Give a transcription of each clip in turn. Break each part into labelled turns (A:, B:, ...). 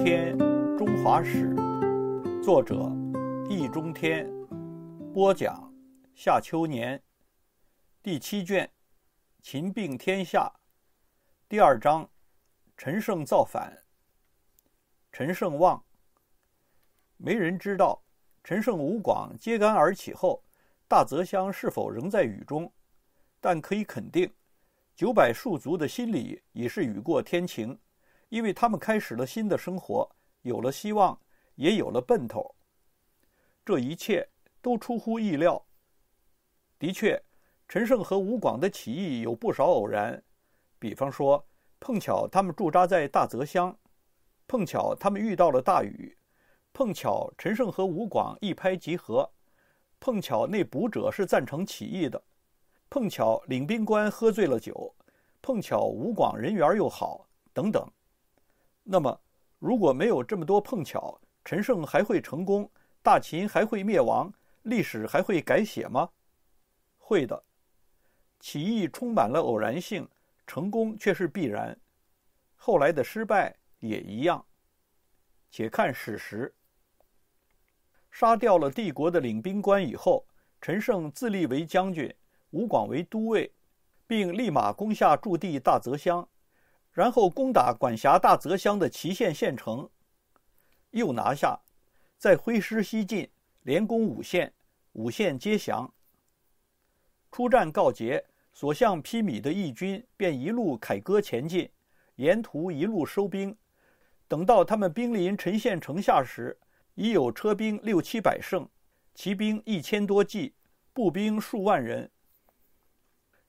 A: 《天中华史》，作者易中天，播讲夏秋年，第七卷，秦并天下，第二章，陈胜造反。陈胜旺。没人知道，陈胜吴广揭竿而起后，大泽乡是否仍在雨中？但可以肯定，九百戍卒的心理已是雨过天晴。因为他们开始了新的生活，有了希望，也有了奔头。这一切都出乎意料。的确，陈胜和吴广的起义有不少偶然，比方说，碰巧他们驻扎在大泽乡，碰巧他们遇到了大雨，碰巧陈胜和吴广一拍即合，碰巧那捕者是赞成起义的，碰巧领兵官喝醉了酒，碰巧吴广人缘又好，等等。那么，如果没有这么多碰巧，陈胜还会成功，大秦还会灭亡，历史还会改写吗？会的。起义充满了偶然性，成功却是必然。后来的失败也一样。且看史实：杀掉了帝国的领兵官以后，陈胜自立为将军，吴广为都尉，并立马攻下驻地大泽乡。然后攻打管辖大泽乡的祁县县城，又拿下，再挥师西进，连攻五县，五县皆降。出战告捷，所向披靡的义军便一路凯歌前进，沿途一路收兵。等到他们兵临陈县城下时，已有车兵六七百乘，骑兵一千多骑，步兵数万人。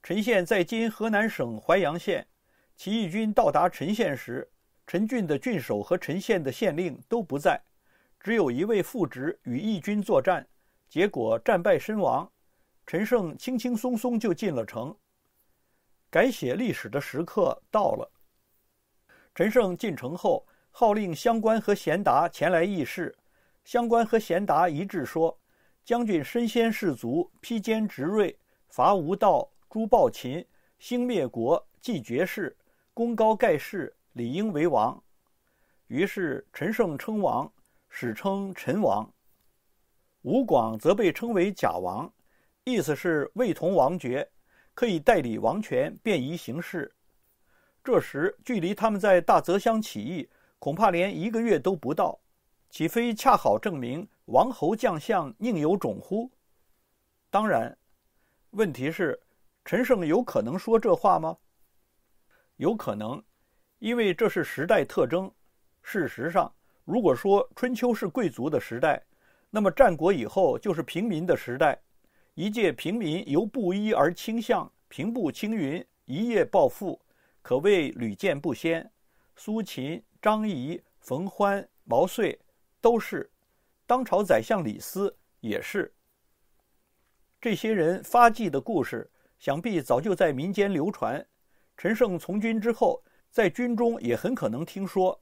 A: 陈县在今河南省淮阳县。起义军到达陈县时，陈郡的郡守和陈县的县令都不在，只有一位副职与义军作战，结果战败身亡。陈胜轻轻松松就进了城。改写历史的时刻到了。陈胜进城后，号令乡官和贤达前来议事，乡官和贤达一致说：“将军身先士卒，披坚执锐，伐无道，诛暴秦，兴灭国，继绝世。”功高盖世，理应为王。于是陈胜称王，史称陈王。吴广则被称为假王，意思是未同王爵，可以代理王权，便宜行事。这时距离他们在大泽乡起义，恐怕连一个月都不到，岂非恰好证明王侯将相宁有种乎？当然，问题是陈胜有可能说这话吗？有可能，因为这是时代特征。事实上，如果说春秋是贵族的时代，那么战国以后就是平民的时代。一介平民由布衣而倾向，平步青云，一夜暴富，可谓屡见不鲜。苏秦、张仪、冯欢、毛遂都是，当朝宰相李斯也是。这些人发迹的故事，想必早就在民间流传。陈胜从军之后，在军中也很可能听说，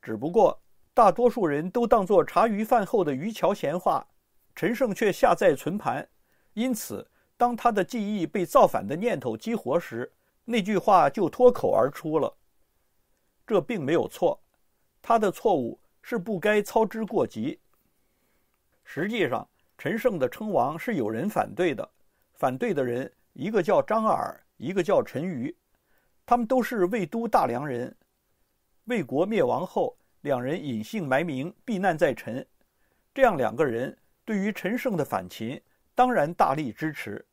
A: 只不过大多数人都当作茶余饭后的渔樵闲话，陈胜却下载存盘。因此，当他的记忆被造反的念头激活时，那句话就脱口而出了。这并没有错，他的错误是不该操之过急。实际上，陈胜的称王是有人反对的，反对的人一个叫张耳，一个叫陈馀。他们都是魏都大梁人，魏国灭亡后，两人隐姓埋名避难在陈。这样两个人对于陈胜的反秦，当然大力支持。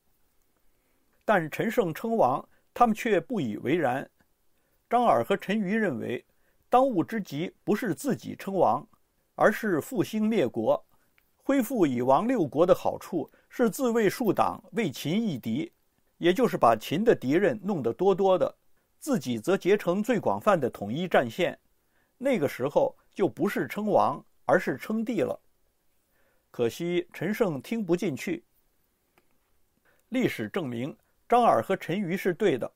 A: 但陈胜称王，他们却不以为然。张耳和陈馀认为，当务之急不是自己称王，而是复兴灭国，恢复以王六国的好处，是自卫树党，为秦易敌，也就是把秦的敌人弄得多多的。自己则结成最广泛的统一战线，那个时候就不是称王，而是称帝了。可惜陈胜听不进去。历史证明，张耳和陈馀是对的，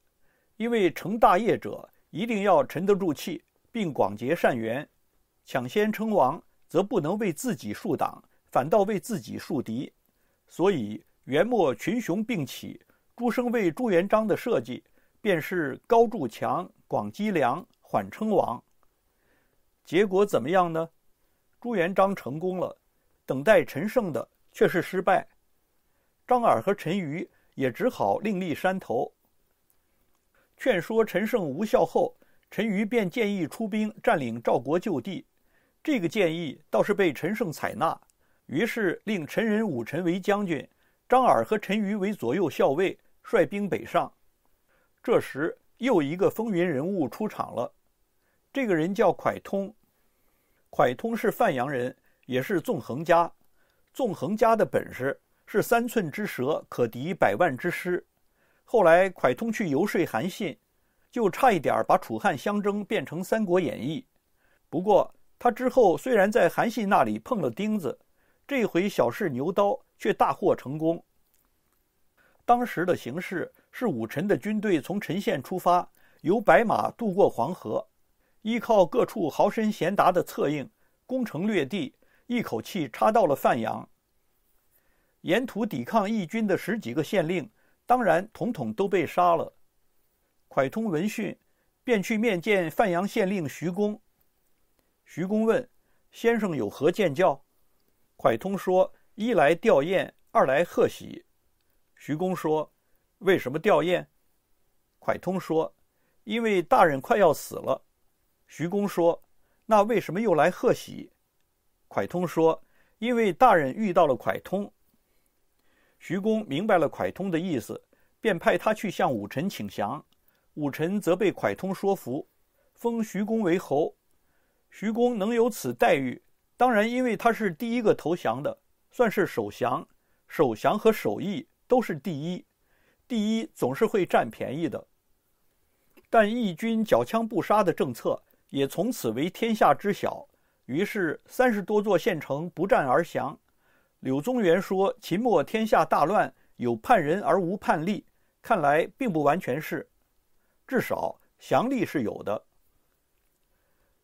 A: 因为成大业者一定要沉得住气，并广结善缘。抢先称王，则不能为自己树党，反倒为自己树敌。所以，元末群雄并起，朱生为朱元璋的设计。便是高筑墙，广积粮，缓称王。结果怎么样呢？朱元璋成功了，等待陈胜的却是失败。张耳和陈馀也只好另立山头。劝说陈胜无效后，陈馀便建议出兵占领赵国旧地。这个建议倒是被陈胜采纳，于是令陈仁武臣为将军，张耳和陈馀为左右校尉，率兵北上。这时，又一个风云人物出场了。这个人叫蒯通，蒯通是范阳人，也是纵横家。纵横家的本事是三寸之舌可敌百万之师。后来，蒯通去游说韩信，就差一点把楚汉相争变成《三国演义》。不过，他之后虽然在韩信那里碰了钉子，这回小试牛刀却大获成功。当时的形势是，武臣的军队从陈县出发，由白马渡过黄河，依靠各处豪绅贤达的策应，攻城略地，一口气插到了范阳。沿途抵抗义军的十几个县令，当然统统都被杀了。蒯通闻讯，便去面见范阳县令徐公。徐公问：“先生有何见教？”蒯通说：“一来吊唁，二来贺喜。”徐公说：“为什么吊唁？”蒯通说：“因为大人快要死了。”徐公说：“那为什么又来贺喜？”蒯通说：“因为大人遇到了蒯通。”徐公明白了蒯通的意思，便派他去向武臣请降。武臣则被蒯通说服，封徐公为侯。徐公能有此待遇，当然因为他是第一个投降的，算是首降。首降和首义。都是第一，第一总是会占便宜的。但义军缴枪不杀的政策也从此为天下知晓。于是三十多座县城不战而降。柳宗元说：“秦末天下大乱，有叛人而无叛吏。”看来并不完全是，至少降吏是有的。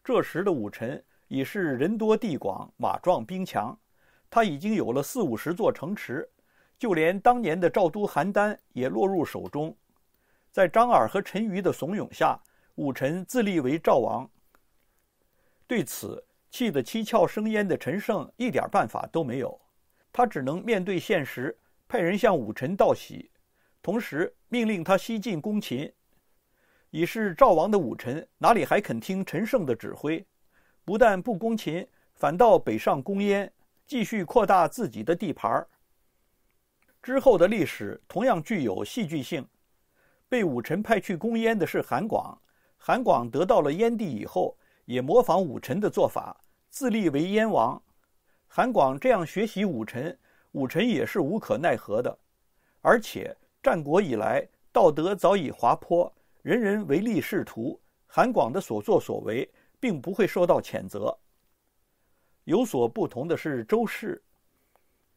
A: 这时的武臣已是人多地广，马壮兵强，他已经有了四五十座城池。就连当年的赵都邯郸也落入手中，在张耳和陈馀的怂恿下，武臣自立为赵王。对此气得七窍生烟的陈胜一点办法都没有，他只能面对现实，派人向武臣道喜，同时命令他西进攻秦。已是赵王的武臣哪里还肯听陈胜的指挥？不但不攻秦，反倒北上攻燕，继续扩大自己的地盘儿。之后的历史同样具有戏剧性。被武臣派去攻燕的是韩广，韩广得到了燕地以后，也模仿武臣的做法，自立为燕王。韩广这样学习武臣，武臣也是无可奈何的。而且战国以来，道德早已滑坡，人人唯利是图，韩广的所作所为并不会受到谴责。有所不同的是周氏，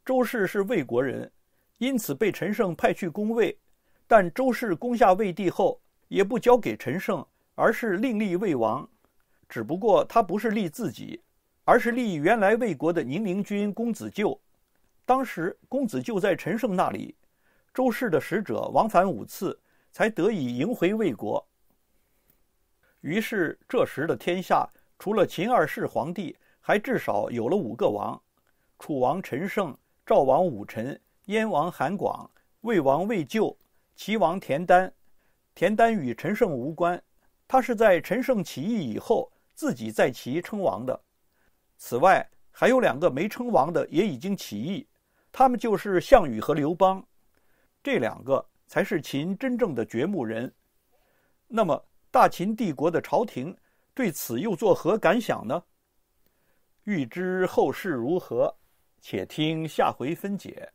A: 周氏是魏国人。因此被陈胜派去攻魏，但周氏攻下魏地后，也不交给陈胜，而是另立魏王。只不过他不是立自己，而是立原来魏国的宁陵君公子纠。当时公子纠在陈胜那里，周氏的使者往返五次，才得以迎回魏国。于是这时的天下，除了秦二世皇帝，还至少有了五个王：楚王陈胜、赵王武臣。燕王韩广、魏王魏咎、齐王田丹，田丹与陈胜无关，他是在陈胜起义以后自己在齐称王的。此外还有两个没称王的也已经起义，他们就是项羽和刘邦，这两个才是秦真正的掘墓人。那么大秦帝国的朝廷对此又作何感想呢？欲知后事如何，且听下回分解。